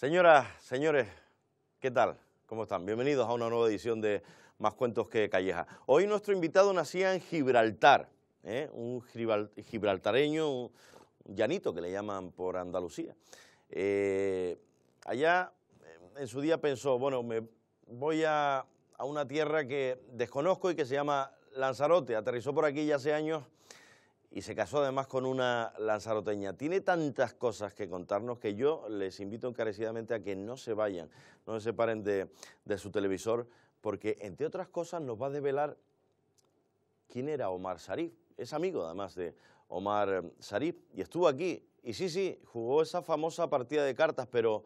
Señoras, señores, ¿qué tal? ¿Cómo están? Bienvenidos a una nueva edición de Más Cuentos que Calleja. Hoy nuestro invitado nacía en Gibraltar, ¿eh? un gibraltareño, un llanito que le llaman por Andalucía. Eh, allá en su día pensó, bueno, me voy a, a una tierra que desconozco y que se llama Lanzarote. Aterrizó por aquí ya hace años y se casó además con una lanzaroteña. Tiene tantas cosas que contarnos que yo les invito encarecidamente a que no se vayan, no se separen de, su televisor, porque entre otras cosas nos va a develar quién era Omar Sarif. Es amigo además de Omar eh, Sarif y estuvo aquí. Y sí, sí, jugó esa famosa partida de cartas, pero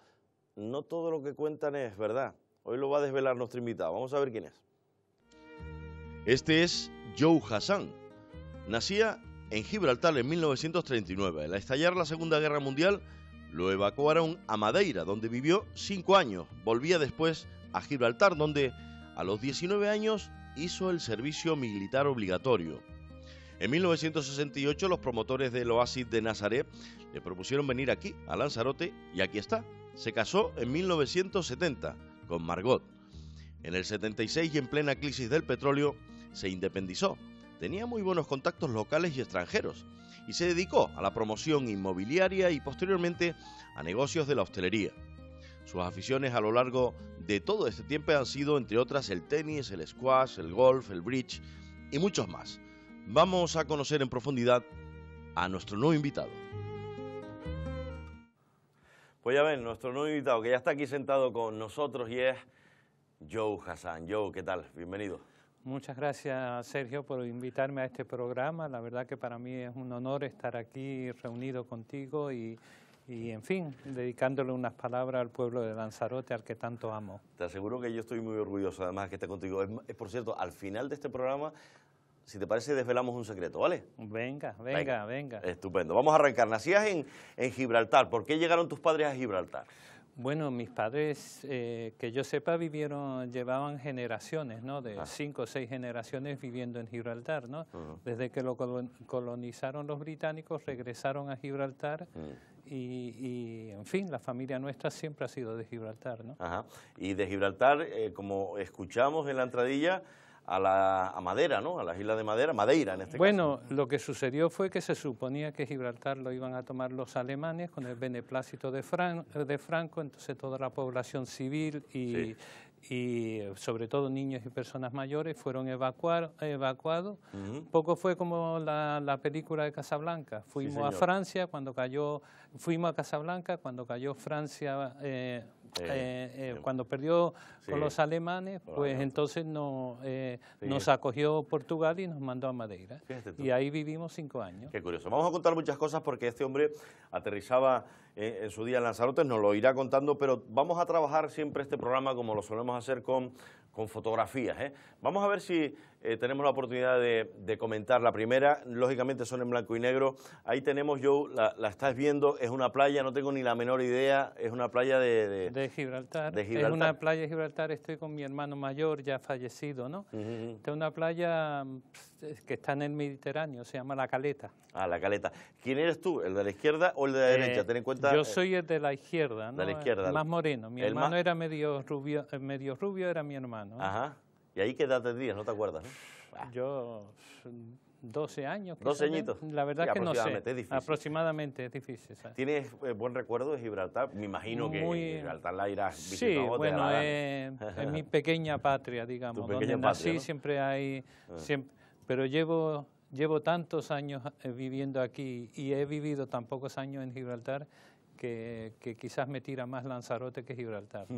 no todo lo que cuentan es verdad. Hoy lo va a desvelar nuestro invitado. Vamos a ver quién es. Este es Joe Hassan. Nacía en Gibraltar en 1939. Al estallar la Segunda Guerra Mundial, lo evacuaron a Madeira, donde vivió cinco años. Volvía después a Gibraltar, donde a los 19 años hizo el servicio militar obligatorio. En 1968 los promotores del oasis de Nazaret le propusieron venir aquí, a Lanzarote, y aquí está. Se casó en 1970 con Margot. En el 76 y en plena crisis del petróleo se independizó Tenía muy buenos contactos locales y extranjeros y se dedicó a la promoción inmobiliaria y posteriormente a negocios de la hostelería. Sus aficiones a lo largo de todo este tiempo han sido, entre otras, el tenis, el squash, el golf, el bridge y muchos más. Vamos a conocer en profundidad a nuestro nuevo invitado. Pues ya ven, nuestro nuevo invitado que ya está aquí sentado con nosotros y es Joe Hassan. Joe, ¿qué tal? Bienvenido. Muchas gracias, Sergio, por invitarme a este programa. La verdad que para mí es un honor estar aquí reunido contigo y, y, en fin, dedicándole unas palabras al pueblo de Lanzarote, al que tanto amo. Te aseguro que yo estoy muy orgulloso, además, que esté contigo. Es, por cierto, al final de este programa, si te parece, desvelamos un secreto, ¿vale? Venga, venga, venga. Estupendo. Vamos a arrancar. Nacías en, en Gibraltar. ¿Por qué llegaron tus padres a Gibraltar? Bueno, mis padres, eh, que yo sepa, vivieron, llevaban generaciones, ¿no? De ah. cinco o seis generaciones viviendo en Gibraltar, ¿no? Desde que lo colonizaron los británicos, regresaron a Gibraltar mm. y, en fin, la familia nuestra siempre ha sido de Gibraltar, ¿no? Ajá. Y de Gibraltar, eh, como escuchamos en la entradilla, a, la, a Madera, ¿no? A las islas de Madera, Madeira en este bueno, caso. Bueno, lo que sucedió fue que se suponía que Gibraltar lo iban a tomar los alemanes con el beneplácito de, de Franco, entonces toda la población civil y, sobre todo niños y personas mayores fueron evacuados. Poco fue como la, película de Casablanca. Fuimos a Francia cuando cayó, fuimos a Casablanca cuando cayó Francia eh, eh, eh, cuando perdió con los alemanes, pues entonces eh, nos acogió Portugal y nos mandó a Madeira. Y ahí vivimos cinco años. Qué curioso. Vamos a contar muchas cosas porque este hombre aterrizaba en su día en Lanzarote, nos lo irá contando, pero vamos a trabajar siempre este programa como lo solemos hacer con, con fotografías. Vamos a ver si eh, tenemos la oportunidad de, comentar. La primera, lógicamente, son en blanco y negro. Ahí tenemos, Joe, la, estás viendo, es una playa, no tengo ni la menor idea, es una playa de, de, de Gibraltar. Es una playa de Gibraltar, estoy con mi hermano mayor, ya fallecido, ¿no? Es una playa mm, que está en el Mediterráneo, se llama La Caleta. Ah, La Caleta. ¿Quién eres tú, el de la izquierda o el de la eh, derecha? Ten en cuenta... Yo eh, soy el de la izquierda, ¿no? De la izquierda. más moreno. Mi hermano era medio rubio, medio rubio era mi hermano. Ajá. ¿Y ahí qué edad tendrías? No te acuerdas, Yo, 12 años. 12 ¿eh? añitos. La verdad que no sé. Aproximadamente es difícil. ¿sabes? ¿Tienes eh, buen recuerdo de Gibraltar? Me imagino que Gibraltar la irás Sí, bueno, es, eh, mi pequeña patria, digamos. Tu pequeña donde patria, nací siempre hay... Ah. pero llevo, llevo tantos años viviendo aquí y he vivido tan pocos años en Gibraltar que, que quizás me tira más Lanzarote que Gibraltar.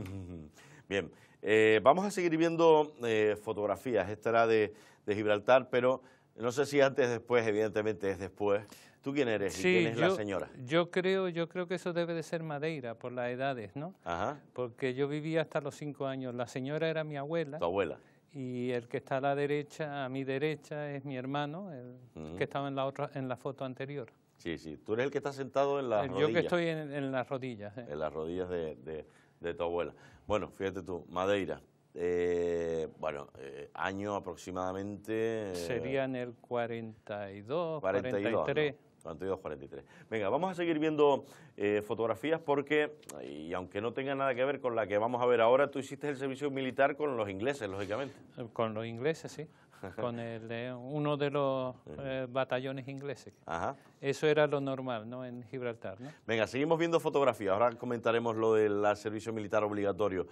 Bien, eh, vamos a seguir viendo eh, fotografías. Esta era de, Gibraltar, pero no sé si antes, o después, evidentemente es después. ¿Tú quién eres y quién es la señora? Yo creo, yo creo que eso debe de ser Madeira por las edades, ¿no? Ajá. Porque yo vivía hasta los cinco años. La señora era mi abuela. Tu abuela. Y el que está a la derecha, a mi derecha, es mi hermano, el que estaba en la otra, en la foto anterior. Sí, sí. Tú eres el que está sentado en las rodillas. que estoy en, las rodillas. En las rodillas de tu abuela. Bueno, fíjate tú, Madeira. Eh, bueno, eh, año aproximadamente... Serían el 42, 43. 42, 43. Venga, vamos a seguir viendo eh, fotografías porque, y aunque no tenga nada que ver con la que vamos a ver ahora, tú hiciste el servicio militar con los ingleses, lógicamente. Con los ingleses, sí con el, de uno de los eh, batallones ingleses. Eso era lo normal ¿no? en Gibraltar. Venga, seguimos viendo fotografías. Ahora comentaremos lo del servicio militar obligatorio.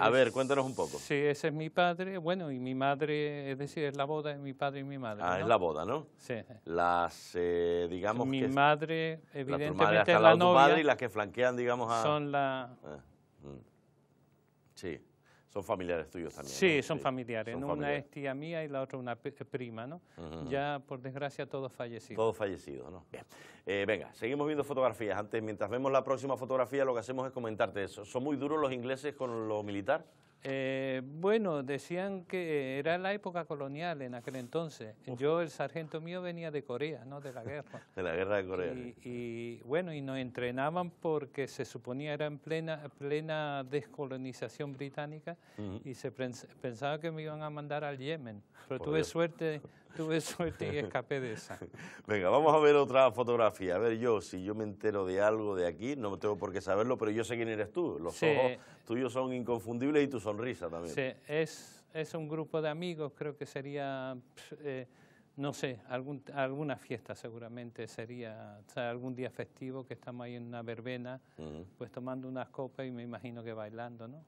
A ver, cuéntanos un poco. Sí, ese es mi padre, bueno, y mi madre, es decir, es la boda de mi padre y mi madre. Ah, es la boda, ¿no? Sí. Las, eh, digamos Mi madre, evidentemente, es la novia. Tu madre y las que flanquean, digamos, a... Son la... Ah, mm. Sí. Son familiares tuyos también. Sí, son familiares. Una es tía mía y la otra una eh, prima, ¿no? Ya, por desgracia, todos fallecidos. Todos fallecidos, ¿no? Bien. Eh, venga, seguimos viendo fotografías. Antes, mientras vemos la próxima fotografía, lo que hacemos es comentarte eso. ¿Son muy duros los ingleses con lo militar? Eh, bueno, decían que era la época colonial en aquel entonces. Yo, el sargento mío, venía de Corea, ¿no? De la guerra. de la guerra de Corea. Y, bueno, y nos entrenaban porque se suponía era en plena, plena descolonización británica y se pensaba que me iban a mandar al Yemen. Pero tuve suerte Tuve suerte y escapé de esa. Venga, vamos a ver otra fotografía. A ver, yo, si yo me entero de algo de aquí, no tengo por qué saberlo, pero yo sé quién eres tú. Los ojos tuyos son inconfundibles y tu sonrisa también. Sí, es, un grupo de amigos, creo que sería... Eh, no sé, alguna fiesta seguramente sería, o sea, algún día festivo que estamos ahí en una verbena, pues tomando unas copas y me imagino que bailando, ¿no?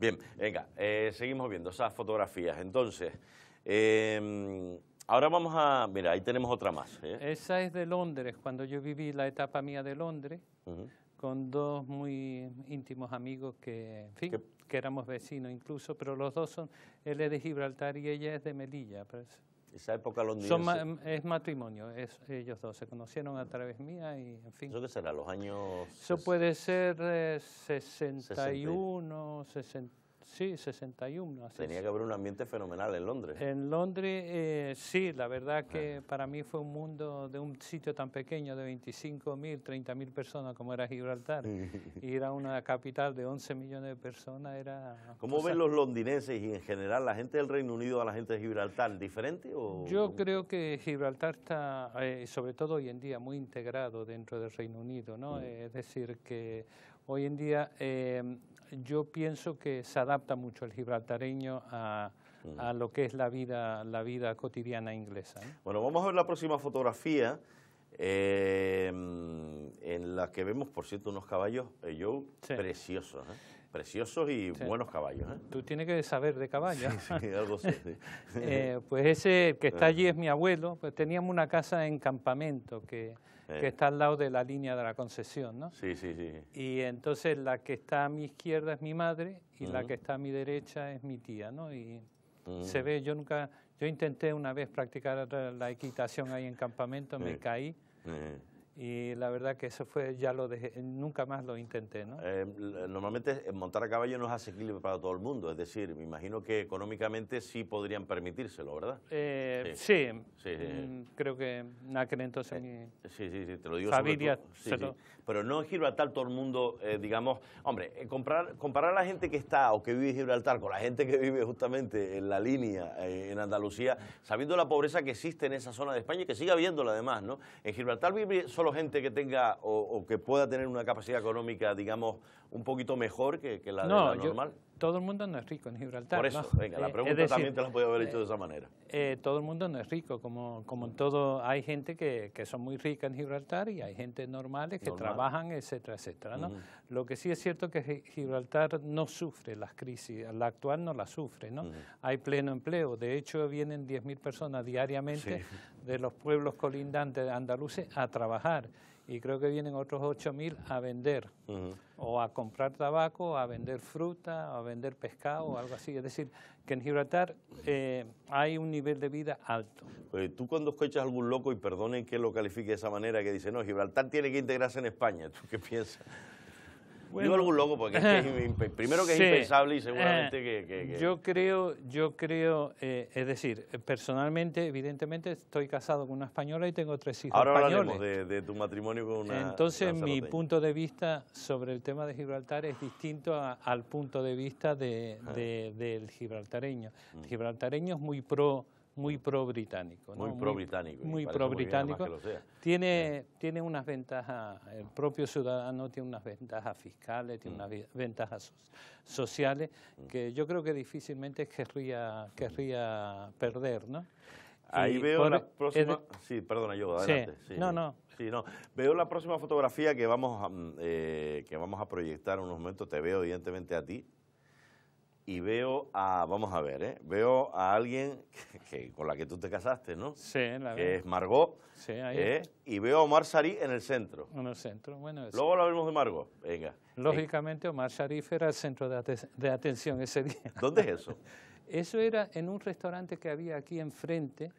Bien, venga, eh, seguimos viendo esas fotografías. Entonces, Em, ahora vamos a, mira, ahí tenemos otra más. ¿eh? Esa es de Londres, cuando yo viví la etapa mía de Londres, con dos muy íntimos amigos que, en fin, que éramos vecinos incluso, pero los dos son, él es de Gibraltar y ella es de Melilla, pues. Esa época londinense. Son em, es matrimonio, es, ellos dos se conocieron a través mía y en fin. ¿Eso qué será? ¿Los años...? Eso puede ser 61, eh, 60 Sí, 61. Tenía que haber un ambiente fenomenal en Londres. En Londres, eh, sí, la verdad que para mí fue un mundo de un sitio tan pequeño de 25.000, 30.000 personas como era Gibraltar. Y era una capital de 11 millones de personas era... ¿Cómo ven los londineses y en general la gente del Reino Unido a la gente de Gibraltar? ¿Diferente o...? Yo creo que Gibraltar está, eh, sobre todo hoy en día, muy integrado dentro del Reino Unido, ¿no? Mm. es decir, que hoy en día eh, yo pienso que se adapta mucho el gibraltareño a, a lo que es la vida, la vida cotidiana inglesa. Bueno, vamos a ver la próxima fotografía. Eh, en la que vemos, por cierto, unos caballos, yo, eh, preciosos, ¿eh? preciosos y buenos caballos. Tú tienes que saber de caballos. Sí, sí, sé, pues ese que está allí es mi abuelo, pues teníamos una casa en campamento que que está al lado de la línea de la concesión, ¿no? Sí, sí, sí. Y entonces la que está a mi izquierda es mi madre y la que está a mi derecha es mi tía, ¿no? Y mm. se ve, yo nunca, yo intenté una vez practicar la equitación ahí en campamento, me caí y la verdad que eso fue, ya lo dejé, nunca más lo intenté, ¿no? Eh, normalmente eh, montar a caballo no es asequible para todo el mundo, es decir, me imagino que económicamente sí podrían permitírselo, ¿verdad? Eh, sí, sí, mm, creo que en entonces sí, sí, sí, te lo digo Pero no en Gibraltar todo el mundo, digamos, hombre, comparar, comparar a la gente que está o que vive en Gibraltar con la gente que vive justamente en la línea, en Andalucía, sabiendo la pobreza que existe en esa zona de España y que sigue habiéndola además, ¿no? En Gibraltar vive solo gente que tenga o, o que pueda tener una capacidad económica, digamos, un poquito mejor que, la, normal? todo el mundo no es rico en Gibraltar. Por eso, venga, la eh, pregunta también te la podía haber hecho de esa eh, manera. Eh, todo el mundo no es rico, como, como en todo, hay gente que, que son muy ricas en Gibraltar y hay gente normales que trabajan, etcétera, etcétera. ¿no? Lo que sí es cierto es que Gibraltar no sufre las crisis, la actual no la sufre, ¿no? Hay pleno empleo, de hecho vienen 10.000 personas diariamente de los pueblos colindantes andaluces a trabajar y creo que vienen otros 8.000 a vender, o a comprar tabaco, a vender fruta, o a vender pescado, o algo así. Es decir, que en Gibraltar eh, hay un nivel de vida alto. Pues tú cuando escuchas a algún loco, y perdonen que lo califique de esa manera, que dice, no, Gibraltar tiene que integrarse en España, ¿tú qué piensas? Digo algo loco porque primero que es impensable y eh, seguramente que, Yo creo, yo creo, eh, es decir, personalmente, evidentemente, estoy casado con una española y tengo tres hijos Ahora españoles. Ahora de, de tu matrimonio con una Entonces, mi punto de vista sobre el tema de Gibraltar es distinto al punto de vista ah. del gibraltareño. Mm. El gibraltareño es muy pro muy pro-británico. Muy pro-británico. Muy, pro-británico. tiene, tiene unas ventajas, el propio ciudadano tiene unas ventajas fiscales, tiene mm. unas ventajas sociales mm. que yo creo que difícilmente querría, querría perder, ¿no? Ahí veo la e- próxima... sí, perdona, yo, adelante. no, no. Sí, no. Veo la próxima fotografía que vamos, a, mm, eh, que vamos a proyectar en unos momentos. Te veo, evidentemente, a ti, y veo a, vamos a ver, ¿eh? veo a alguien que, con la que tú te casaste, ¿no? Sí, la Que es Margot. Sí, ahí ¿eh? Y veo a Omar Sharif en el centro. En el centro, bueno. Eso. Luego hablaremos de Margot, venga. Lógicamente Omar Sharif era el centro de, de, atención ese día. ¿Dónde es eso? eso era en un restaurante que había aquí enfrente,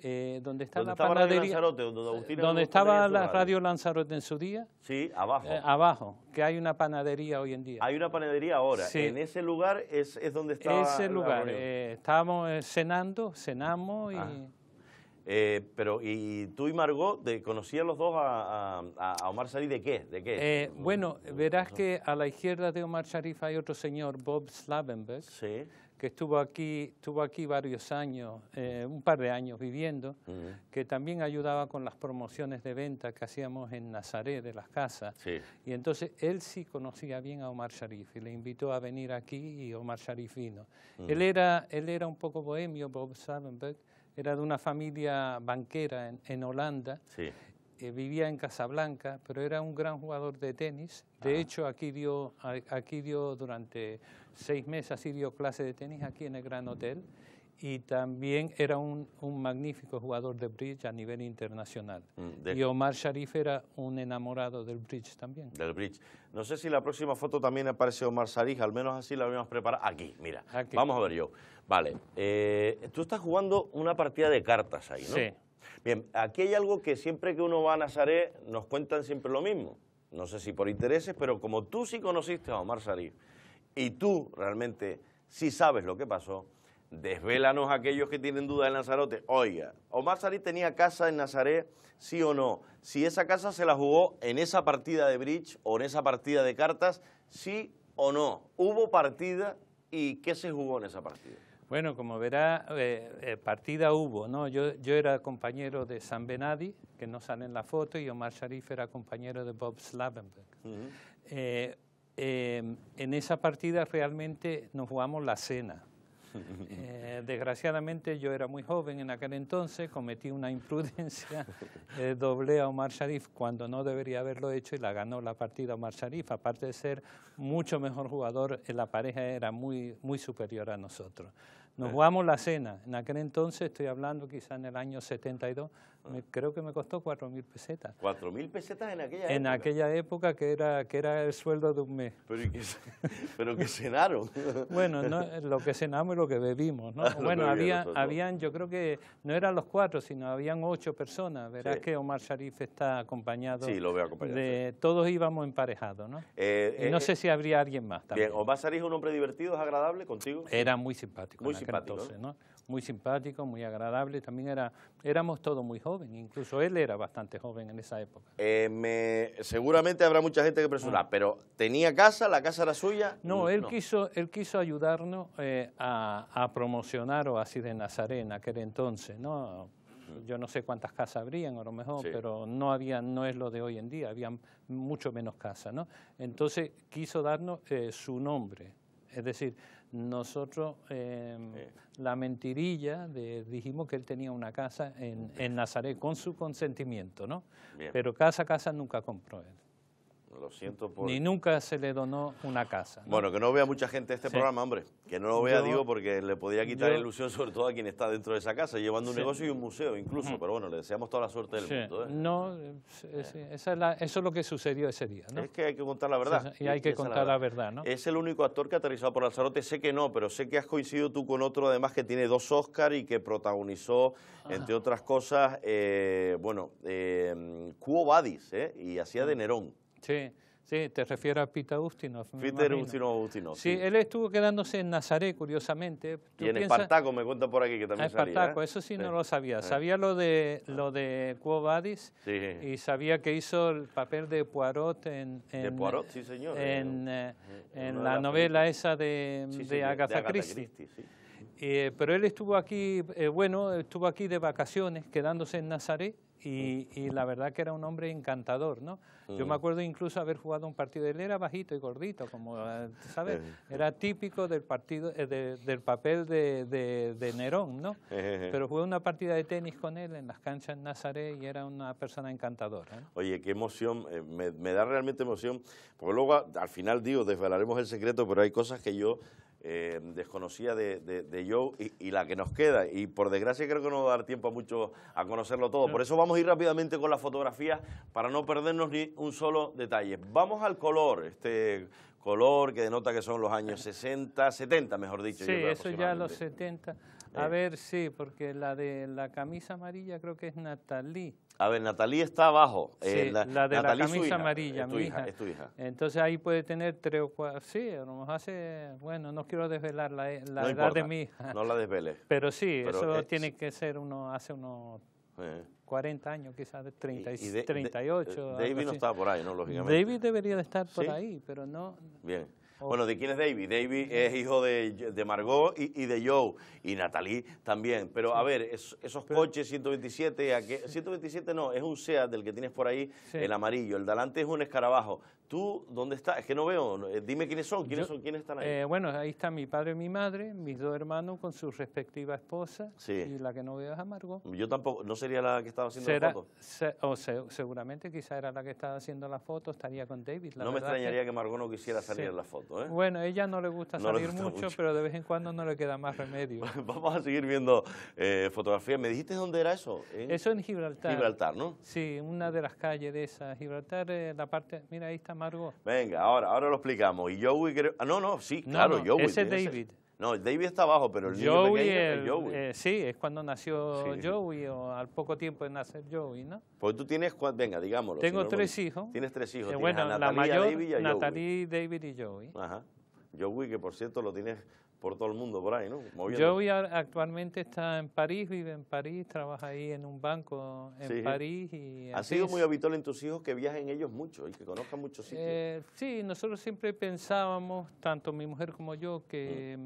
eh, donde la estaba Radio estaba la Radio Lanzarote en su día. Sí, abajo. Eh, abajo, que hay una panadería hoy en día. Hay una panadería ahora. Sí. En ese lugar es, es donde estaba. Ese lugar. Eh, estábamos cenando, cenamos y. Ah. pero y tú y Margot de, conocían los dos a, Omar Sharif de qué, de qué. bueno, verás que a la izquierda de Omar Sharif hay otro señor, Bob Slavenberg. Sí que estuvo aquí, estuvo aquí varios años, eh, un par de años viviendo, que también ayudaba con las promociones de venta que hacíamos en Nazaret de las casas. Y entonces él sí conocía bien a Omar Sharif y le invitó a venir aquí y Omar Sharif vino. él, era, él era un poco bohemio, Bob Salenberg, era de una familia banquera en, en Holanda. Sí. Eh, vivía en Casablanca, pero era un gran jugador de tenis. De ah. hecho, aquí dio, aquí dio durante seis meses, así dio clase de tenis aquí en el Gran Hotel. Y también era un, magnífico jugador de bridge a nivel internacional. Mm, y Omar Sharif era un enamorado del bridge también. Del bridge. No sé si la próxima foto también aparece Omar Sharif, al menos así la habíamos preparado. Aquí, mira. Vamos a ver yo. Vale. Eh, tú estás jugando una partida de cartas ahí, ¿no? Sí. Bien, aquí hay algo que siempre que uno va a Nazaret nos cuentan siempre lo mismo. No sé si por intereses, pero como tú sí conociste a Omar Sarif y tú realmente sí sabes lo que pasó, desvélanos a aquellos que tienen dudas de Nazarote. Oiga, Omar Sarif tenía casa en Nazaret, sí o no. Si esa casa se la jugó en esa partida de bridge o en esa partida de cartas, sí o no. ¿Hubo partida y qué se jugó en esa partida? Bueno, como verá, eh, eh, partida hubo, ¿no? Yo, yo, era compañero de San Benadi, que no sale en la foto, y Omar Sharif era compañero de Bob Slavenberg. Eh, en esa partida realmente nos jugamos la cena. Eh, desgraciadamente yo era muy joven en aquel entonces, cometí una imprudencia, doble eh, doblé a Omar Sharif cuando no debería haberlo hecho y la ganó la partida Omar Sharif. Aparte de ser mucho mejor jugador, eh, la pareja era muy, muy superior a nosotros. Nos eh. jugamos la cena. En aquel entonces, estoy hablando quizá en el año 72, ah. creo que me costó 4.000 pesetas. ¿4.000 pesetas en aquella en época? En aquella época que era, que era el sueldo de un mes. ¿Pero, y qué, cenaron? bueno, no, lo que cenamos y lo que bebimos. ¿no? bueno, había, habían, yo creo que no eran los cuatro, sino habían ocho personas. Verás que Omar Sharif está acompañado. Sí, lo veo acompañado. Todos íbamos emparejados, ¿no? Eh, y no eh, sé si habría alguien más también. Bien, Omar Sharif es un hombre divertido, es agradable contigo. Era Muy simpático muy simpático, muy agradable. También era, éramos todos muy jóvenes, incluso él era bastante joven en esa época. Eh, me, seguramente habrá mucha gente que presumirá, ah. pero ¿tenía casa? ¿La casa era suya? No, mm, él, Quiso, él quiso ayudarnos eh, a, promocionar o así de Nazarena que era entonces, ¿no? yo no sé cuántas casas habrían a lo mejor, pero no había, no es lo de hoy en día, había mucho menos casas, ¿no? Entonces quiso darnos eh, su nombre, es decir, nosotros em, la mentirilla dijimos que él tenía una casa en, Nazaret con su consentimiento, ¿no? Pero casa, a casa nunca compró él. Ni nunca se le donó una casa. Bueno, que no vea mucha gente este programa, hombre. Que no lo vea, digo, porque le podía quitar la ilusión sobre todo a quien está dentro de esa casa, llevando un negocio y un museo incluso. Mm. Pero bueno, le deseamos toda la suerte del mundo. ¿eh? No, eh. eso es lo que sucedió ese día. ¿no? Es que hay que contar la verdad. y hay que contar la verdad. ¿no? Es el único actor que ha aterrizado por Alzarote. Sé que no, pero sé que has coincidido tú con otro además que tiene dos Oscar y que protagonizó, ah. entre otras cosas, eh, bueno, eh, Cuo Vadis, y hacía de mm. Nerón. Sí, sí, te refiero a Pita Ustinov. Peter Ustinov, Sí, él estuvo quedándose en Nazaret, curiosamente. y en Espartaco, me cuenta por aquí que también ah, salía, ¿eh? Espartaco, eso sí, no lo sabía. Sabía lo de lo de Quo Vadis y sabía que hizo el papel de Poirot en... en eh, la novela esa de, Agatha, Christie. Eh, pero él estuvo aquí, bueno, estuvo aquí de vacaciones, quedándose en Nazaret y, la verdad que era un hombre encantador, ¿no? Yo me mm. acuerdo incluso haber jugado un partido, él era bajito y gordito, como, eh, ¿sabes? Era típico del partido, eh, del papel de, Nerón, ¿no? Pero jugué una partida de tenis con él en las canchas en Nazaret y era una persona encantadora. Oye, qué emoción, eh, me, me, da realmente emoción, porque luego al final digo, desvelaremos el secreto, pero hay cosas que yo eh, desconocida de, Joe y, la que nos queda. Y por desgracia creo que no va a dar tiempo a mucho a conocerlo todo. Por eso vamos a ir rápidamente con las fotografías para no perdernos ni un solo detalle. Vamos al color. Este, color que denota que son los años 60, 70, mejor dicho. Sí, eso ya los 70. A eh. ver, sí, porque la de la camisa amarilla creo que es Natalí. A ver, Natalí está abajo. Eh, la, de la camisa amarilla, es mi hija, hija. Entonces ahí puede tener tres o cuatro. Sí, a lo mejor hace. Bueno, no quiero desvelar la, eh, edad de mi hija. No la desveles. Pero sí, eso tiene que ser uno, hace unos. 40 años, quizás 30, y 38. Eh, David no estaba por ahí, ¿no? Lógicamente. David debería de estar por ahí, pero no. Bien. Bueno, ¿de quién es David? David es hijo de, de Margot y, y, de Joe, y Natalie también. Pero a ver, esos coches 127, ¿a qué...? 127 no, es un SEAT del que tienes por ahí, el amarillo. El delante es un escarabajo. ¿Tú dónde estás? Es que no veo. Eh, dime quiénes son, quiénes, son, quiénes están ahí. Eh, bueno, ahí están mi padre y mi madre, mis dos hermanos con su respectiva esposa. Y la que no veo es Amargo. Yo tampoco, no sería la que estaba haciendo la foto. o seguramente quizá era la que estaba haciendo la foto, estaría con David. La no me extrañaría que, Amargo Margot no quisiera salir en la foto. ¿eh? Bueno, ella no le gusta salir mucho, pero de vez en cuando no le queda más remedio. Vamos a seguir viendo eh, fotografías. ¿Me dijiste dónde era eso? Eso en Gibraltar. Gibraltar, ¿no? Sí, una de las calles de esa. Gibraltar, la parte, mira, ahí está Venga, ahora, ahora lo explicamos. Y Joey creo... Ah, no, no, sí, claro, Joey. Ese es David. No, David está abajo, pero el niño es Joey. Eh, sí, es cuando nació Joey o al poco tiempo de nacer Joey, ¿no? Pues tú tienes, venga, digámoslo. Tengo tres hijos. Tienes tres hijos. Eh, bueno, la mayor, Natalie, David y Joey. Ajá. Joey, que por cierto lo tienes por todo el mundo por ahí, ¿no? actualmente está en París, vive en París, trabaja ahí en un banco en París. Y ¿Ha sido muy habitual en tus hijos que viajen ellos mucho y que conozcan muchos sitios? Eh, sí, nosotros siempre pensábamos, tanto mi mujer como yo, que,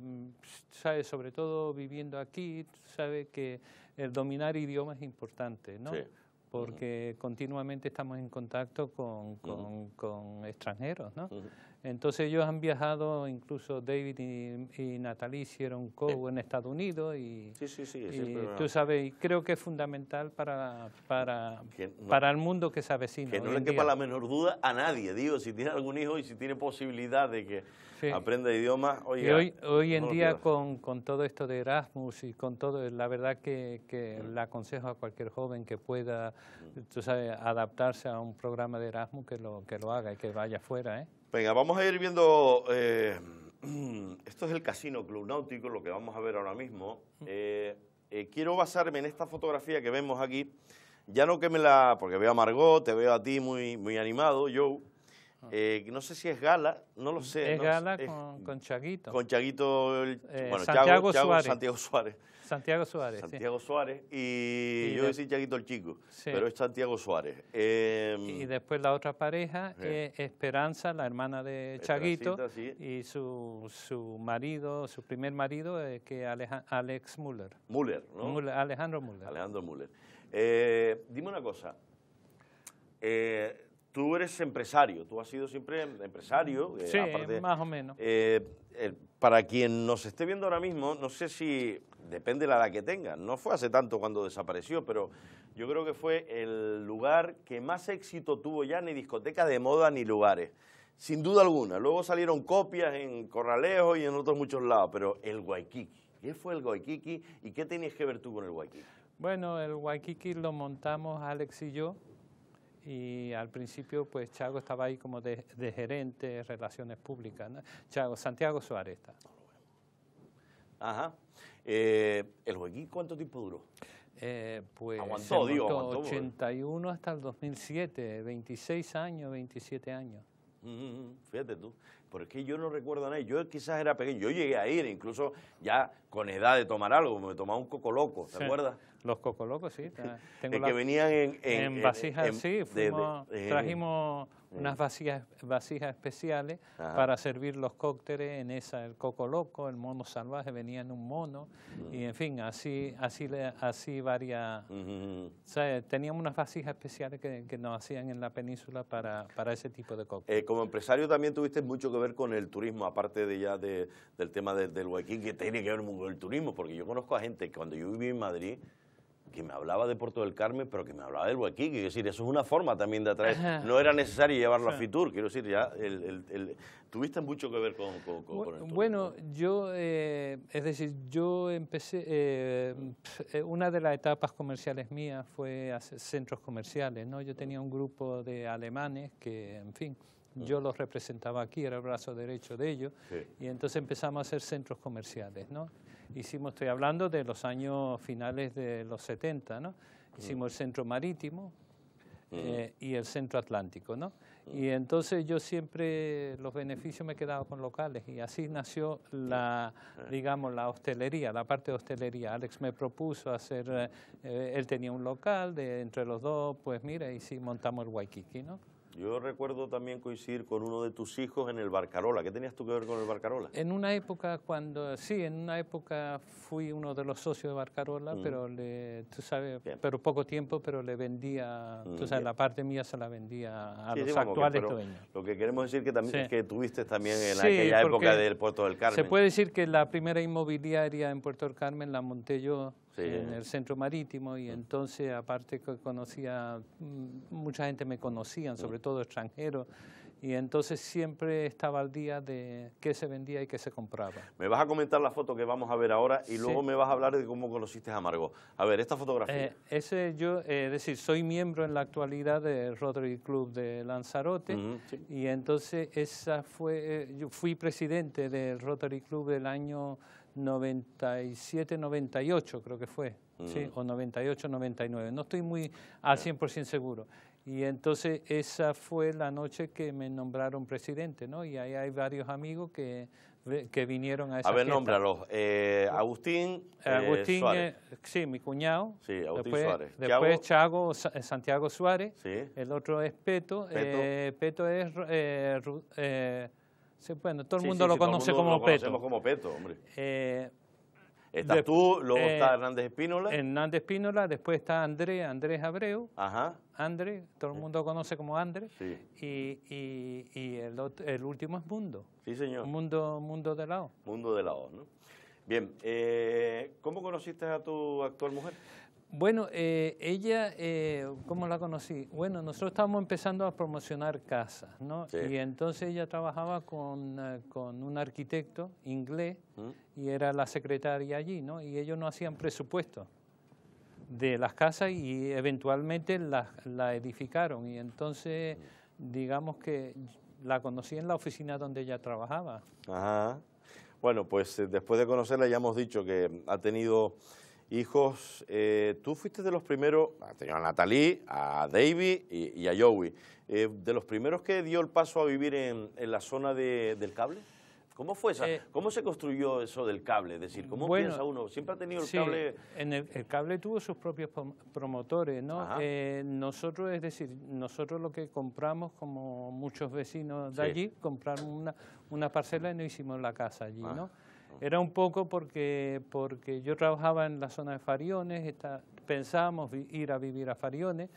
mm. sabe, sobre todo viviendo aquí, sabe que el dominar idioma es importante, ¿no? porque continuamente estamos en contacto con, extranjeros, ¿no? Entonces ellos han viajado, incluso David y, Natalie hicieron co en Estados Unidos y, sí, sí, sí, y tú sabes, y creo que es fundamental para, para, para el mundo que se avecina. Que no le quepa la menor duda a nadie, digo, si tiene algún hijo y si tiene posibilidad de que aprenda idioma, oye, hoy, en día con, todo esto de Erasmus y con todo, la verdad que, mm. le aconsejo a cualquier joven que pueda, tú sabes, adaptarse a un programa de Erasmus que lo, que lo haga y que vaya afuera, ¿eh? Venga, vamos a ir viendo. Eh, esto es el Casino Club Náutico, lo que vamos a ver ahora mismo. Mm. Eh, eh, quiero basarme en esta fotografía que vemos aquí. Ya no que me la. Porque veo a Margot, te veo a ti muy, muy animado, Joe. Eh, no sé si es Gala, no lo mm, sé. Es Gala con, Chaguito. Con Chaguito, eh, bueno, Santiago, Suárez. Santiago Suárez. Santiago Suárez. Santiago Suárez y, yo a decía Chaguito el Chico, pero es Santiago Suárez. Em, y después la otra pareja, es eh, Esperanza, la hermana de Chaguito, y su, su marido, su primer marido, que es Alex Müller. Muller, ¿no? Alejandro Müller. Alejandro Müller. dime una cosa tú eres empresario, tú has sido siempre empresario. Mm, eh, sí, más o menos. Eh, eh, para quien nos esté viendo ahora mismo, no sé si depende la que tenga, no fue hace tanto cuando desapareció, pero yo creo que fue el lugar que más éxito tuvo ya, ni discoteca de moda ni lugares, sin duda alguna. Luego salieron copias en Corralejo y en otros muchos lados, pero el Waikiki, ¿qué fue el Waikiki y qué tenías que ver tú con el Waikiki? Bueno, el Waikiki lo montamos Alex y yo y al principio pues Chago estaba ahí como de, de gerente, relaciones públicas. ¿no? Chago, Santiago Suárez está. Ajá. Eh, ¿El jueguín cuánto tiempo duró? Eh, pues aguantó, digo, 81 hasta el 2007, 26 años, 27 años. Mm, mm, mm, fíjate tú porque yo no recuerdo nada. Yo quizás era pequeño. Yo llegué a ir, incluso ya con edad de tomar algo. Me tomaba un cocoloco, ¿te acuerdas? Los cocolocos, sí. Tengo que venían en... En, vasijas, sí. Fuimos, eh, trajimos unas vasijas, vasijas especiales para servir los cócteles, en esa el coco loco, el mono salvaje venía en un mono, y mm. en fin, así, así, así varias... teníamos unas vasijas especiales que, que, nos hacían en la península para, para ese tipo de cócteles. Eh, como empresario también tuviste mucho que ver con el turismo, aparte de ya de, del tema del huequín, que tiene que ver con el turismo, porque yo conozco a gente que cuando yo viví en Madrid que me hablaba de Puerto del Carmen, pero que me hablaba del aquí quiero decir, eso es una forma también de atraer. No era necesario llevarlo a Fitur, quiero decir, ya tuviste mucho que ver con, con, con bueno, yo, eh, es decir, yo empecé, eh, eh, una de las etapas comerciales mías fue hacer centros comerciales, ¿no? Yo tenía un grupo de alemanes que, en fin, mm. yo los representaba aquí, era el brazo derecho de ellos, y entonces empezamos a hacer centros comerciales, ¿no? Hicimos, estoy hablando de los años finales de los 70, ¿no? Hicimos el centro marítimo eh, y el centro atlántico, ¿no? Y entonces yo siempre los beneficios me he quedado con locales y así nació la, digamos, la hostelería, la parte de hostelería. Alex me propuso hacer, eh, eh, él tenía un local, de entre los dos, pues mira, y sí montamos el Waikiki, ¿no? Yo recuerdo también coincidir con uno de tus hijos en el Barcarola. ¿Qué tenías tú que ver con el Barcarola? En una época cuando, sí, en una época fui uno de los socios de Barcarola, pero le, tú sabes, pero poco tiempo, pero le vendía, sabes, la parte mía se la vendía a los actuales dueños. Lo que queremos decir que también es que tuviste también en aquella época del Puerto del Carmen. Se puede decir que la primera inmobiliaria en Puerto del Carmen la monté yo en el centro marítimo y mm. entonces aparte que conocía, mm, mucha gente me conocían, mm. sobre todo extranjeros, y entonces siempre estaba al día de qué se vendía y qué se compraba. Me vas a comentar la foto que vamos a ver ahora y luego me vas a hablar de cómo conociste a Margot. A ver, esta fotografía. Eh, ese yo, eh, es decir, soy miembro en la actualidad del Rotary Club de Lanzarote y entonces esa fue, eh, yo fui presidente del Rotary Club del año 97, 98 creo que fue, mm. ¿sí? o 98, 99, no estoy muy al 100% seguro. Y entonces esa fue la noche que me nombraron presidente, ¿no? Y ahí hay varios amigos que, que vinieron a esa A ver, eh, Agustín, eh, Agustín eh, sí, mi cuñado. Sí, Agustín después, Suárez. Después Chago, Santiago Suárez. Sí. El otro es Peto. Peto, Peto es... Sí, bueno, todo el mundo lo conoce como lo Peto. Lo como Peto, hombre. Eh, Estás tú, luego eh, está Hernández Espínola. Hernández Espínola, después está Andrés, Andrés Abreu. Ajá. Andrés, todo el mundo lo conoce como Andrés. Sí. Y, y, y el, último es Mundo. Sí, señor. Mundo, mundo de la O. Mundo de la O, ¿no? Bien, eh, ¿cómo conociste a tu actual mujer? Bueno, eh, ella, eh, ¿cómo la conocí? Bueno, nosotros estábamos empezando a promocionar casas, ¿no? Y entonces ella trabajaba con, eh, un arquitecto inglés y era la secretaria allí, ¿no? Y ellos no hacían presupuesto de las casas y eventualmente las la edificaron. Y entonces, digamos que la conocí en la oficina donde ella trabajaba. Ajá. Bueno, pues después de conocerla ya hemos dicho que ha tenido hijos, eh, tú fuiste de los primeros, ah, tenía a Natalie, a David y, a Joey, eh, de los primeros que dio el paso a vivir en, la zona del cable. ¿Cómo fue esa? Eh, ¿Cómo se construyó eso del cable? Es decir, ¿cómo piensa uno? Siempre ha tenido el cable... En el, cable tuvo sus propios promotores, ¿no? nosotros, es decir, nosotros lo que compramos, como muchos vecinos de allí, compraron una, parcela y nos hicimos la casa allí, ¿no? Era un poco porque, porque yo trabajaba en la zona de Fariones, está, pensábamos ir a vivir a Fariones,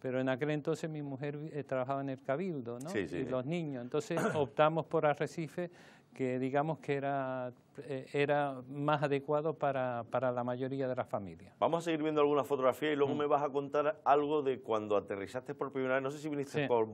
pero en aquel entonces mi mujer eh, trabajaba en el Cabildo, ¿no? y los niños. Entonces optamos por Arrecife que digamos que era, eh, era más adecuado para, la mayoría de las familias. Vamos a seguir viendo algunas fotografías y luego mm. me vas a contar algo de cuando aterrizaste por primera vez. No sé si viniste por,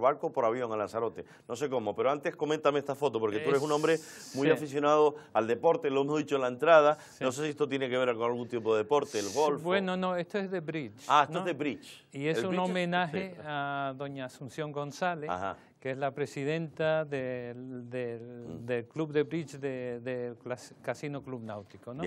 barco o por avión a Lanzarote, no sé cómo, pero antes coméntame esta foto porque tú eres un hombre muy aficionado al deporte, lo hemos dicho en la entrada. No sé si esto tiene que ver con algún tipo de deporte, el golf. Bueno, no, esto es de bridge. Ah, esto es de bridge. Y es un homenaje a doña Asunción González, Ajá que es la presidenta del, del, mm. club de bridge del Casino Club Náutico. ¿no?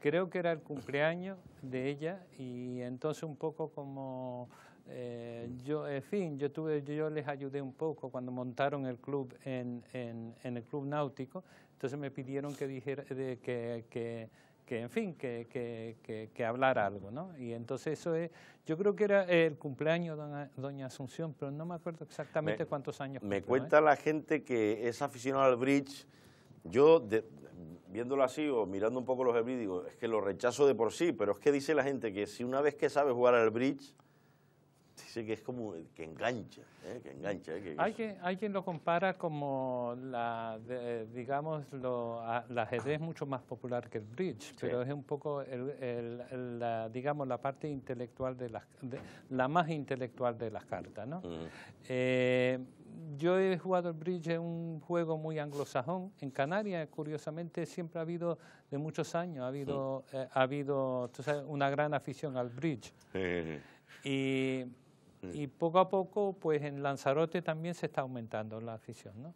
Creo que era el cumpleaños de ella y entonces un poco como... Eh, mm. yo, en fin, yo, tuve, yo les ayudé un poco cuando montaron el club en, el club náutico, entonces me pidieron que dijera que que en fin, que, que, que, hablar algo, ¿no? Y entonces eso es, yo creo que era el cumpleaños de doña, Asunción, pero no me acuerdo exactamente cuántos años. Me ¿eh? cuenta la gente que es aficionada al bridge, yo viéndolo así o mirando un poco los digo, es que lo rechazo de por sí, pero es que dice la gente que si una vez que sabe jugar al bridge dice que es como que engancha, ¿eh? que engancha. ¿eh? hay, quien, lo compara como la, digamos, lo, a, la mucho más popular que el bridge, pero es un poco, la, digamos, la parte intelectual de las, la más intelectual de las cartas, ¿no? Eh, yo he jugado el bridge, en un juego muy anglosajón. En Canarias, curiosamente, siempre ha habido, de muchos años, ha habido, eh, ha habido una gran afición al bridge. Y Mm. Y poco a poco, pues en Lanzarote también se está aumentando la afición, ¿no?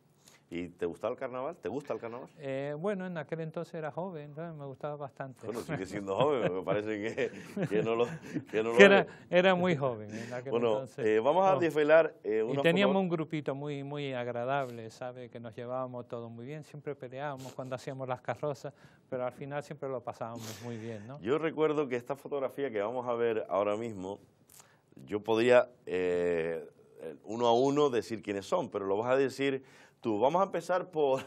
¿Y te gustaba el carnaval? ¿Te gusta el carnaval? Eh, bueno, en aquel entonces era joven, me gustaba bastante. Bueno, sigue siendo joven, me parece que, que no lo, que era, era, muy joven en aquel bueno, entonces. Eh, vamos a oh. desvelar... Eh, y teníamos un grupito muy, muy agradable, ¿sabe? Que nos llevábamos todo muy bien, siempre peleábamos cuando hacíamos las carrozas, pero al final siempre lo pasábamos muy bien, ¿no? Yo recuerdo que esta fotografía que vamos a ver ahora mismo yo podría eh, uno a uno decir quiénes son, pero lo vas a decir tú. Vamos a empezar por,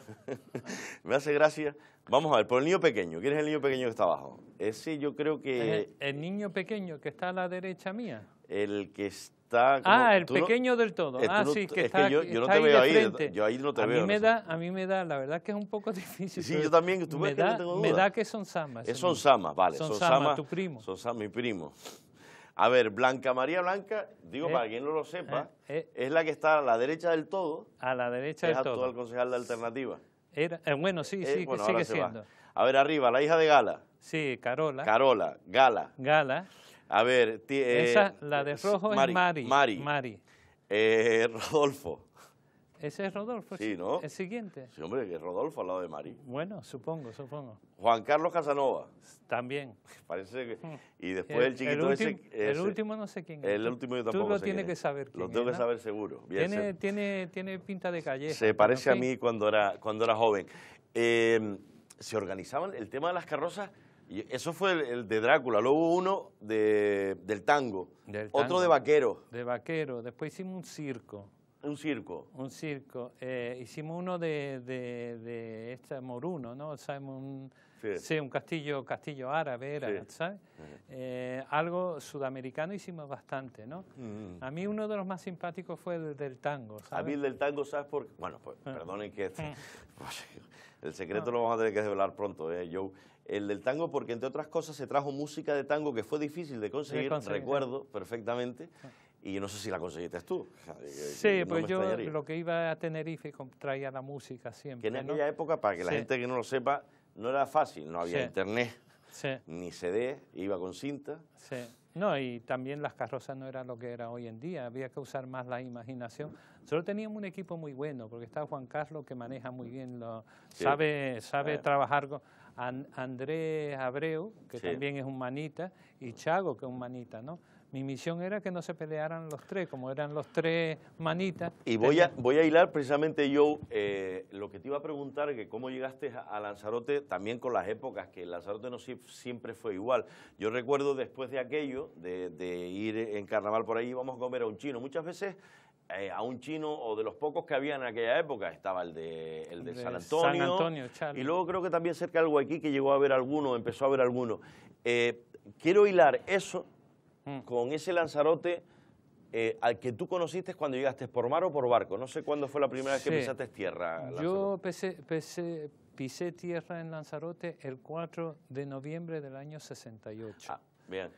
me hace gracia, vamos a ver, por el niño pequeño. ¿Quién es el niño pequeño que está abajo? Ese yo creo que... ¿El, niño pequeño que está a la derecha mía? El que está... ah, el pequeño del todo. Eh, ah, sí, que que yo, no te veo ahí, yo ahí no te a veo. me da, a mí me da, la verdad que es un poco difícil. Sí, yo también, tú me ves da, que no tengo duda. Me da que son Samas. son samas vale. son tu primo. samas mi primo. A ver, Blanca María Blanca, digo eh, para quien no lo sepa, eh, eh. es la que está a la derecha del todo. A la derecha del todo. Es actual concejal de Alternativa. Era, bueno, sí, sí, sigue siendo. A ver, arriba, la hija de Gala. Sí, Carola. Carola, Gala. Gala. A ver, esa, la de rojo es Mari. Mari. Mari. Rodolfo. Ese es Rodolfo. Sí, ¿no? El siguiente. Sí, hombre, que es Rodolfo al lado de Mari. Bueno, supongo, supongo. Juan Carlos Casanova. También. Parece que... Hmm. Y después el, chiquito ese, El último no sé quién es. El último yo tampoco Tú lo tienes que saber Lo tengo que saber seguro. tiene, tiene, pinta de calle. Se parece a mí cuando era, cuando era joven. Em, se organizaban el tema de las carrozas... Y eso fue el, de Drácula, luego hubo uno de, del, tango, del tango, otro de vaquero. De vaquero, después hicimos un circo. Un circo. Un circo. Eh, hicimos uno de, de, esta Moruno, ¿no? ¿Sabes? Un, sí. un castillo castillo árabe era, ¿sabes? Eh, algo sudamericano hicimos bastante, ¿no? Mm. A mí uno de los más simpáticos fue el del tango, ¿sabes? A mí el del tango, ¿sabes por Bueno, pues, ah. perdonen que... Pues, el secreto lo vamos a tener que desvelar pronto, ¿eh, Joe? el del tango porque entre otras cosas se trajo música de tango que fue difícil de conseguir, recuerdo perfectamente, ah y no sé si la conseguiste tú. sí, pues yo lo que iba a Tenerife traía la música siempre. Que en aquella época, para que la gente que no lo sepa, no era fácil, no había internet, ni CD, iba con cinta. Sí. No, y también las carrozas no eran lo que era hoy en día, había que usar más la imaginación. Solo teníamos un equipo muy bueno, porque estaba Juan Carlos que maneja muy bien, lo, sabe, sabe eh. trabajar con... Andrés Abreu, que también es un manita, y Chago, que es un manita, ¿no? Mi misión era que no se pelearan los tres, como eran los tres manitas. Y voy a, voy a hilar precisamente yo eh, lo que te iba a preguntar, que cómo llegaste a Lanzarote, también con las épocas, que Lanzarote no siempre fue igual. Yo recuerdo después de aquello, de, ir en carnaval por ahí, íbamos a comer a un chino. Muchas veces eh, a un chino o de los pocos que había en aquella época. Estaba el de, San Antonio. y luego creo que también cerca del Guayquí que llegó a ver alguno, empezó a ver alguno. Eh, quiero hilar eso Mm. con ese Lanzarote eh, al que tú conociste cuando llegaste por mar o por barco. No sé cuándo fue la primera vez que pisaste tierra. Yo pisé tierra en Lanzarote el 4 de noviembre del año 68. Ah, bien.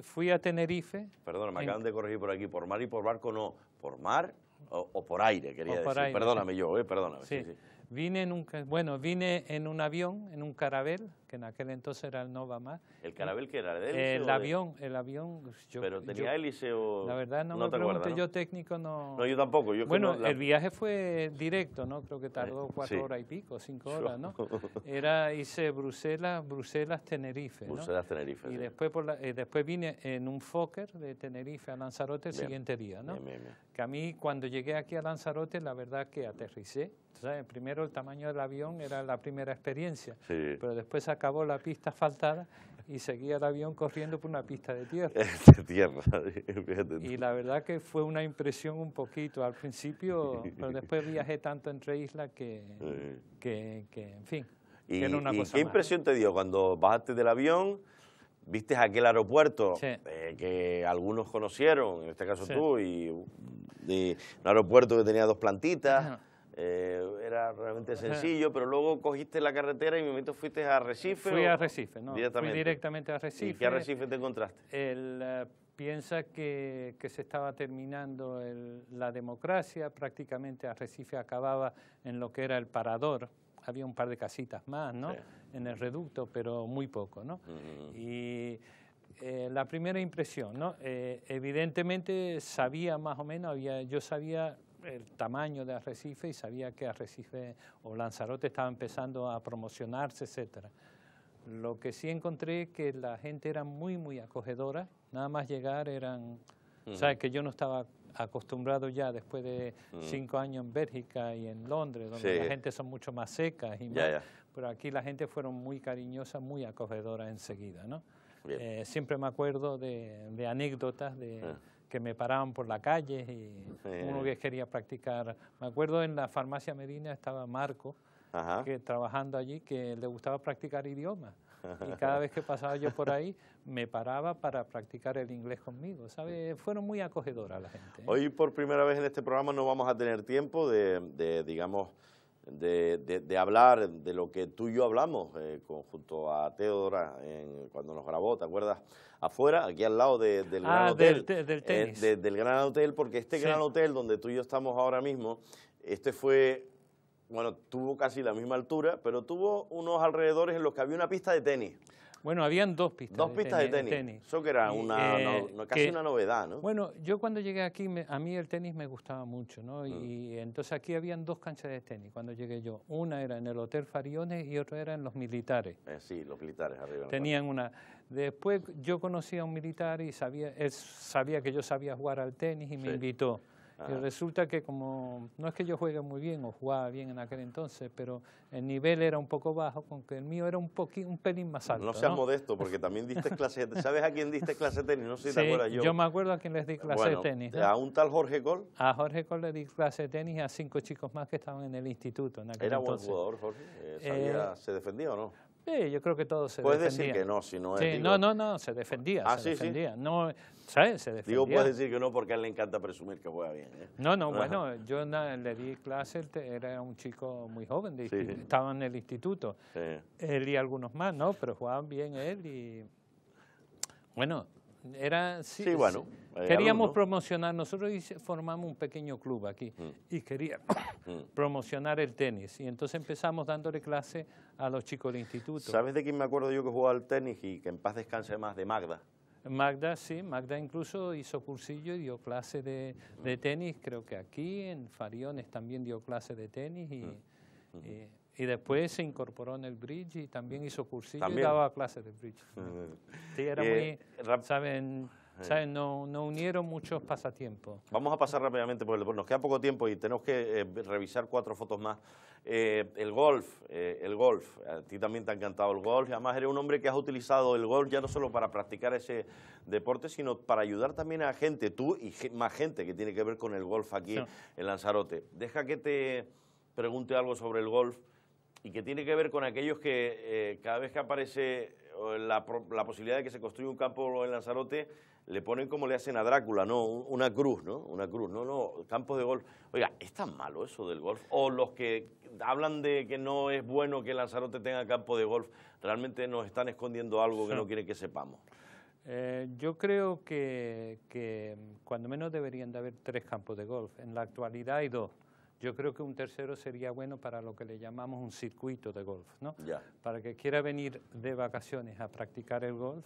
fui a Tenerife. Perdón, me acaban de corregir por aquí. Por mar y por barco no. Por mar o, por aire, quería decir. perdóname yo, eh, perdóname. Sí. Vine en bueno, vine en un avión, en un carabel, en aquel entonces era el más ¿El Carabel que era? ¿El, el avión, el avión. ¿Pero tenía hélice o...? La verdad no, te yo técnico no... No, yo tampoco. bueno, el viaje fue directo, ¿no? Creo que tardó cuatro horas y pico, cinco horas, ¿no? Era, hice Bruselas, Bruselas, Tenerife, Bruselas, Tenerife, Y después, eh, después vine en un Fokker de Tenerife a Lanzarote el siguiente día, ¿no? que a mí, cuando llegué aquí a Lanzarote, la verdad que aterricé. Primero el tamaño del avión era la primera experiencia, pero después acabó la pista asfaltada y seguía el avión corriendo por una pista de tierra. de tierra. y la verdad que fue una impresión un poquito al principio, pero después viajé tanto entre islas que, que, en fin. que era una qué impresión te dio cuando bajaste del avión? Viste aquel aeropuerto eh, que algunos conocieron, en este caso tú, y, un aeropuerto que tenía dos plantitas. Eh, era realmente sencillo, pero luego cogiste la carretera y en momento fuiste a Recife. Fui a Recife, no, directamente. fui directamente a Recife. ¿Y qué Recife te encontraste? Eh, piensa que, se estaba terminando la democracia, prácticamente a Recife acababa en lo que era el parador, había un par de casitas más, ¿no? En el reducto, pero muy poco, ¿no? Y eh, la primera impresión, ¿no? evidentemente sabía más o menos, había, yo sabía el tamaño de Arrecife y sabía que Arrecife o Lanzarote estaba empezando a promocionarse, etcétera. Lo que sí encontré que la gente era muy, muy acogedora. Nada más llegar eran... ¿Sabes? Que yo no estaba acostumbrado ya después de cinco años en Bélgica y en Londres, donde la gente son mucho más secas y Pero aquí la gente fueron muy cariñosa, muy acogedora enseguida, ¿no? Eh, siempre me acuerdo de, anécdotas de... Ah que me paraban por la calle y uno que quería practicar. Me acuerdo en la farmacia Medina estaba Marco, que trabajando allí, que le gustaba practicar idiomas. Y cada vez que pasaba yo por ahí, me paraba para practicar el inglés conmigo. Fueron muy acogedoras la gente. ¿eh? Hoy por primera vez en este programa no vamos a tener tiempo de, digamos, de, de, hablar de lo que tú y yo hablamos eh, junto a Teodora cuando nos grabó, ¿te acuerdas? afuera, aquí al lado del ah, Gran Hotel. Eh, Gran Hotel, porque este Gran Hotel donde tú y yo estamos ahora mismo, este fue, bueno, tuvo casi la misma altura, pero tuvo unos alrededores en los que había una pista de tenis. Bueno, habían dos pistas. Dos pistas de tenis. Eso que era una, eh, casi una novedad, ¿no? Bueno, yo cuando llegué aquí, a mí el tenis me gustaba mucho, ¿no? Mm. Y entonces aquí habían dos canchas de tenis cuando llegué yo. Una era en el Hotel Fariones y otra era en los militares. Eh, sí, los militares arriba. Tenían una. Después yo conocí a un militar y sabía, él sabía que yo sabía jugar al tenis y me invitó. Ah. Y resulta que como, no es que yo juegue muy bien o jugaba bien en aquel entonces, pero el nivel era un poco bajo, con que el mío era un poquín, un pelín más alto. No seas modesto, porque también diste clases de tenis. ¿Sabes a quién diste clase de tenis? No sé si te acuerdas yo. Yo me acuerdo a quién les di clase de tenis. A un tal Jorge Col. A Jorge Col le di clase de tenis a cinco chicos más que estaban en el instituto. En aquel ¿Era buen jugador, Jorge? Eh, sabía, eh, ¿Se defendía o no? Sí, yo creo que todos se defendía. defendían. Puedes decir que no, si no es... no, no, no, se defendía, ah, se sí, defendía. No, Digo, puedes decir que no porque a él le encanta presumir que juega bien. ¿eh? No, no, bueno, yo le di clase, era un chico muy joven, de estaba en el instituto. Él y algunos más, ¿no? Pero jugaban bien él y. Bueno, era. Sí, bueno. Eh, queríamos promocionar, nosotros formamos un pequeño club aquí mm. y queríamos mm. promocionar el tenis. Y entonces empezamos dándole clase a los chicos del instituto. ¿Sabes de quién me acuerdo yo que jugaba al tenis y que en paz descanse más? De Magda. Magda, sí, Magda incluso hizo cursillo y dio clase de, mm. tenis, creo que aquí, en Fariones también dio clase de tenis y, mm. eh, mm-hmm. después se incorporó en el bridge y también hizo cursillo y daba clase de bridge. Mm. Sí, era eh, muy, ¿saben? No, no unieron muchos pasatiempos. Vamos a pasar rápidamente, porque nos queda poco tiempo y tenemos que eh, revisar cuatro fotos más. Eh, el golf, eh, el golf, a ti también te ha encantado el golf, además eres un hombre que has utilizado el golf ya no solo para practicar ese deporte, sino para ayudar también a gente, tú y más gente que tiene que ver con el golf aquí en Lanzarote. Deja que te pregunte algo sobre el golf y que tiene que ver con aquellos que cada vez que aparece la, posibilidad de que se construya un campo en Lanzarote, le ponen como le hacen a Drácula, ¿no? Una cruz, ¿no? Una cruz, no, no, campos de golf. Oiga, ¿es tan malo eso del golf? O los que hablan de que no es bueno que Lanzarote tenga campo de golf, realmente nos están escondiendo algo que no quieren que sepamos. Eh, yo creo que, cuando menos deberían de haber tres campos de golf. En la actualidad hay dos. Yo creo que un tercero sería bueno para lo que le llamamos un circuito de golf, ¿no? Para que quiera venir de vacaciones a practicar el golf,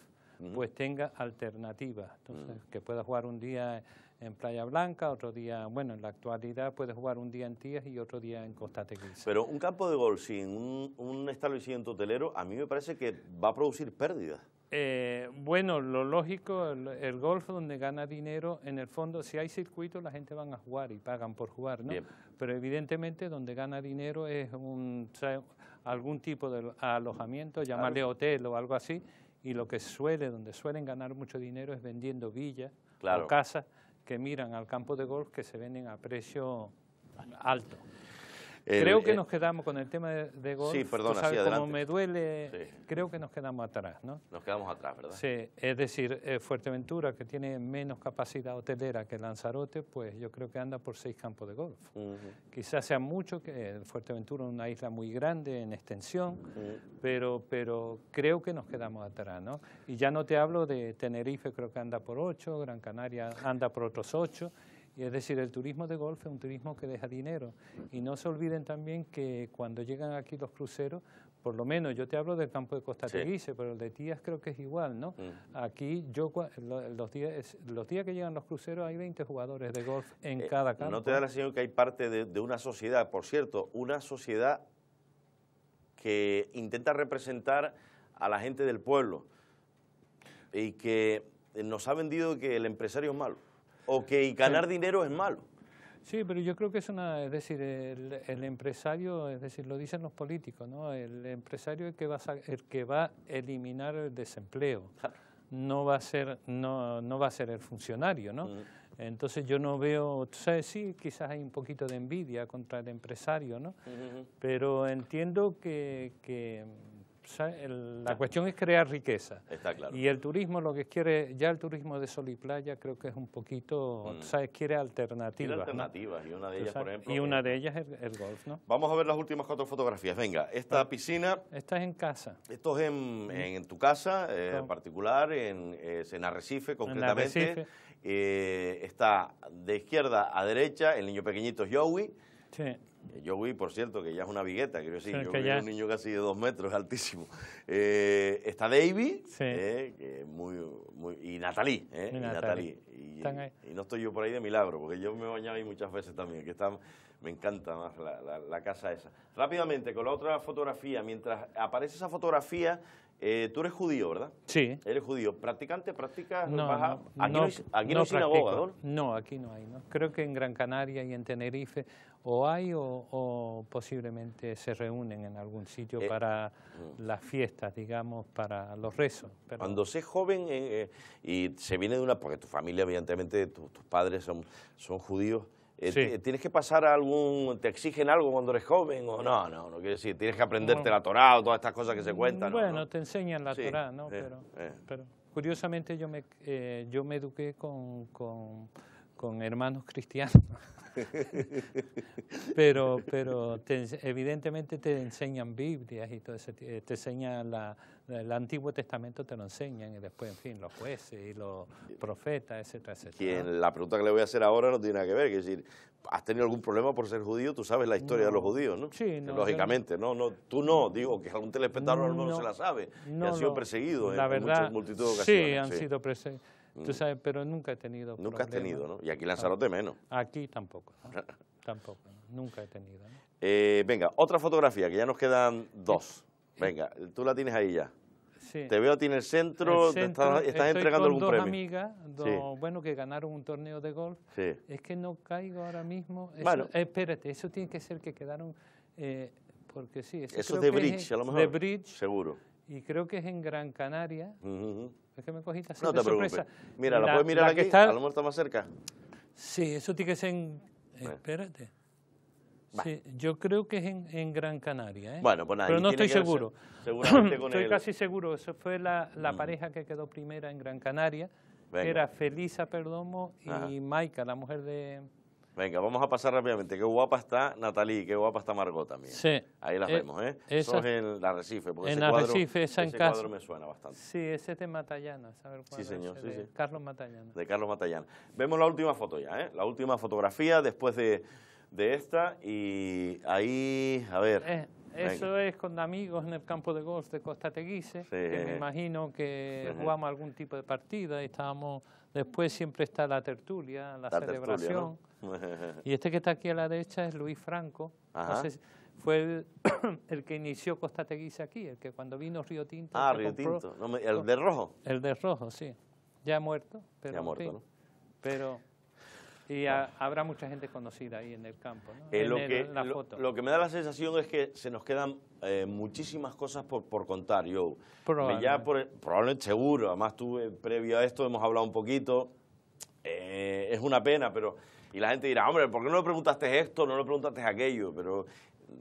pues tenga alternativas. Entonces, que pueda jugar un día en Playa Blanca, otro día, bueno, en la actualidad puede jugar un día en Tías y otro día en Costa Teguisa. Pero un campo de golf sin un, un establecimiento hotelero, a mí me parece que va a producir pérdidas. Eh, bueno, lo lógico, el, golf donde gana dinero, en el fondo, si hay circuitos, la gente van a jugar y pagan por jugar, ¿no? Pero evidentemente donde gana dinero es algún tipo de alojamiento, llamarle hotel o algo así, y lo que suele, donde suelen ganar mucho dinero es vendiendo villas o casas que miran al campo de golf que se venden a precio alto. Creo que eh, nos quedamos con el tema de, golf. Sí, perdón, Como me duele, creo que nos quedamos atrás, ¿no? Nos quedamos atrás, ¿verdad? Sí, es decir, eh, Fuerteventura, que tiene menos capacidad hotelera que Lanzarote, pues yo creo que anda por seis campos de golf. Quizás sea mucho, que eh, Fuerteventura es una isla muy grande en extensión, pero, pero creo que nos quedamos atrás, ¿no? Y ya no te hablo de Tenerife, creo que anda por ocho, Gran Canaria anda por otros ocho. Y es decir, el turismo de golf es un turismo que deja dinero. Y no se olviden también que cuando llegan aquí los cruceros, por lo menos yo te hablo del campo de Costa Teguise, pero el de Tías creo que es igual, ¿no? Aquí yo los días, los días que llegan los cruceros hay 20 jugadores de golf en eh, cada campo. ¿No te da la sensación que hay parte de, de una sociedad, por cierto, una sociedad que intenta representar a la gente del pueblo y que nos ha vendido que el empresario es malo? o que ganar dinero es malo. Sí, pero yo creo que es una, es decir, el, empresario, es decir, lo dicen los políticos, ¿no? El empresario es que va el que va a eliminar el desempleo, no va a ser, no, no va a ser el funcionario, ¿no? Mm. Entonces yo no veo, sí, quizás hay un poquito de envidia contra el empresario, ¿no? Mm-hmm. Pero entiendo que la cuestión es crear riqueza. Está claro. Y el turismo lo que quiere, ya el turismo de sol y playa creo que es un poquito, mm. ¿sabes? Quiere alternativas. Quiere alternativas y una de ellas, por ejemplo. Y una eh, de ellas es el, golf, ¿no? Vamos a ver las últimas cuatro fotografías. Venga, esta piscina. Esta es en casa. Esto es en, mm. tu casa, eh, en particular, en, Arrecife concretamente. En Arrecife. Eh, está de izquierda a derecha el niño pequeñito Joey. Sí. Yo vi, por cierto, que ya es una vigueta, quiero decir, sí, yo un niño casi de dos metros, altísimo. Eh, está David eh, muy, y Natalie, eh, y, no estoy yo por ahí de milagro, porque yo me bañaba ahí muchas veces también, que me encanta más la casa esa. Rápidamente, con la otra fotografía, mientras aparece esa fotografía, eh, tú eres judío, ¿verdad? Sí. Eres judío. ¿Practicante? ¿Practicas? No, aquí no, hay, aquí no ¿no? aquí no hay. Creo que en Gran Canaria y en Tenerife o hay o, posiblemente se reúnen en algún sitio eh, para mm. las fiestas, digamos, para los rezos. Cuando se es joven eh, y se viene de una... porque tu familia, evidentemente, tus padres son, son judíos, eh, ¿Tienes que pasar a algún, te exigen algo cuando eres joven o no? No, no quiere decir, tienes que aprenderte la Torá o todas estas cosas que se cuentan. Bueno, te enseñan la ¿no? Eh, eh. pero, curiosamente yo me, yo me eduqué con, con hermanos cristianos. pero pero evidentemente te enseñan Biblias y todo ese, eh, te enseña el Antiguo Testamento te lo enseñan y después, en fin, los jueces y los profetas, etcétera, etcétera. la pregunta que le voy a hacer ahora no tiene nada que ver, es decir, ¿has tenido algún problema por ser judío? Tú sabes la historia de los judíos, ¿no? Sí, Lógicamente, no, no, tú no, digo que algún telespectador no, se la sabe, Y han sido perseguidos en verdad, muchas multitud de ocasiones. Sí, han sido perseguidos Mm. Tú sabes, pero nunca he tenido. Nunca has tenido, ¿no? Y aquí Lanzarote menos. Aquí tampoco. tampoco, nunca he tenido. Eh, venga, otra fotografía, que ya nos quedan dos. Venga, tú la tienes ahí ya. Sí. Te veo tiene el centro, te estás, entregando algún dos premio. amigas, dos, bueno, que ganaron un torneo de golf. Sí. Es que no caigo ahora mismo. espérate, eso tiene que ser que quedaron, eh, porque sí. Eso, es de bridge, a lo mejor. De bridge. Seguro y creo que es en Gran Canaria. Es que me cogiste así no sorpresa. Mira, la, puedes mirar aquí, está... a lo mejor está más cerca. Sí, eso tiene que ser en... Espérate. Sí, yo creo que es en, Gran Canaria. ¿eh? Bueno, pues nada, Pero no estoy seguro. con estoy casi seguro. Eso fue la, la mm. pareja que quedó primera en Gran Canaria. Era Felisa Perdomo y Maika, la mujer de, Venga, vamos a pasar rápidamente. Qué guapa está Natalí, qué guapa está Margot también. Sí. Ahí las eh, vemos, ¿eh? Eso es en la Recife, porque en ese, cuadro, Recife, esa ese en cuadro me suena bastante. Sí, ese es de Matallana, cuál Sí, señor, sí, de Carlos Matallana. De Carlos Matallana. Vemos la última foto ya, ¿eh? La última fotografía después de, de esta y ahí, a ver. Eh, eso es con amigos en el campo de golf de Costa Teguise, sí. que me imagino que jugamos algún tipo de partida y estábamos Después siempre está la tertulia, la, celebración. y este que está aquí a la derecha es Luis Franco. fue el, que inició Costa Teguise aquí, el que cuando vino Río Tinto. Ah, Río Tinto. el de rojo. El de rojo, sí. Ya muerto. Pero ya muerto, Pero y habrá mucha gente conocida ahí en el campo, en eh, lo que, la foto. Lo, que me da la sensación es que se nos quedan eh, muchísimas cosas por, por contar, yo. Probablemente. Ya probablemente seguro, además tú previo a esto hemos hablado un poquito, eh, es una pena, pero... Y la gente dirá, hombre, ¿por qué no le preguntaste esto, no le preguntaste aquello? Pero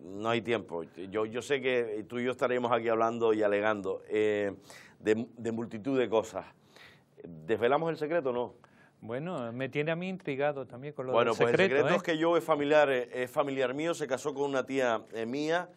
no hay tiempo. Yo, yo sé que tú y yo estaremos aquí hablando y alegando de, de multitud de cosas. ¿Desvelamos el secreto o no? Bueno, me tiene a mí intrigado también con lo del secreto. Bueno, pues el secreto ¿eh? es que yo es familiar, eh, es familiar mío, se casó con una tía eh, mía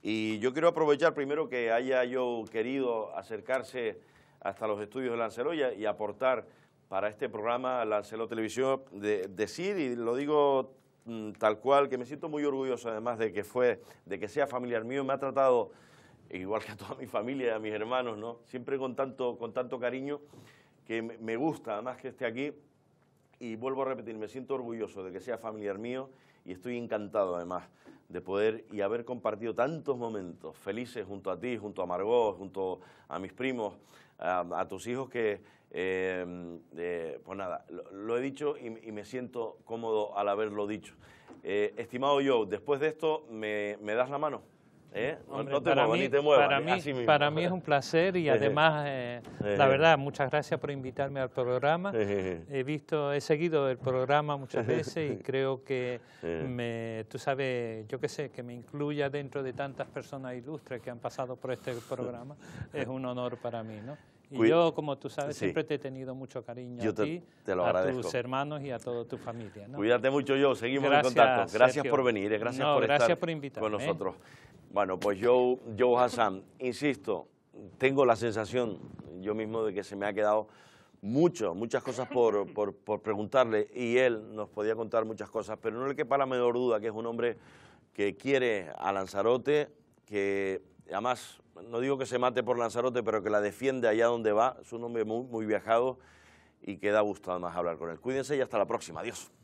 y yo quiero aprovechar primero que haya yo querido acercarse hasta los estudios de Lancelot y, aportar para este programa Lancelot Televisión, de, decir, y lo digo mm, tal cual, que me siento muy orgulloso además de que fue, de que sea familiar mío, me ha tratado igual que a toda mi familia, a mis hermanos, ¿no? Siempre con tanto, con tanto cariño que me gusta, además que esté aquí y vuelvo a repetir, me siento orgulloso de que sea familiar mío y estoy encantado además de poder y haber compartido tantos momentos felices junto a ti, junto a Margot, junto a mis primos, a, tus hijos que, em, eh, pues nada, lo, he dicho y, me siento cómodo al haberlo dicho. Eh, estimado Joe, después de esto, me das la mano? no te para mí, Para mí, es un placer y además, eh, la verdad, muchas gracias por invitarme al programa. he visto, he seguido el programa muchas veces y creo que, tú sabes, yo qué sé, que me incluya dentro de tantas personas ilustres que han pasado por este programa, es un honor para mí, ¿no? Y yo, como tú sabes, siempre te he tenido mucho cariño a ti, a tus hermanos y a toda tu familia. Cuídate mucho yo, seguimos en contacto. Gracias por venir, eh, gracias por estar con ¿eh? nosotros. Bueno, pues Joe, Joe Hassan, insisto, tengo la sensación yo mismo de que se me ha quedado mucho, muchas cosas por, preguntarle y él nos podía contar muchas cosas, pero no le quepa la menor duda que es un hombre que quiere a Lanzarote, que además no digo que se mate por Lanzarote, pero que la defiende allá donde va, es un hombre muy, muy viajado y que da gusto además hablar con él. Cuídense y hasta la próxima, adiós.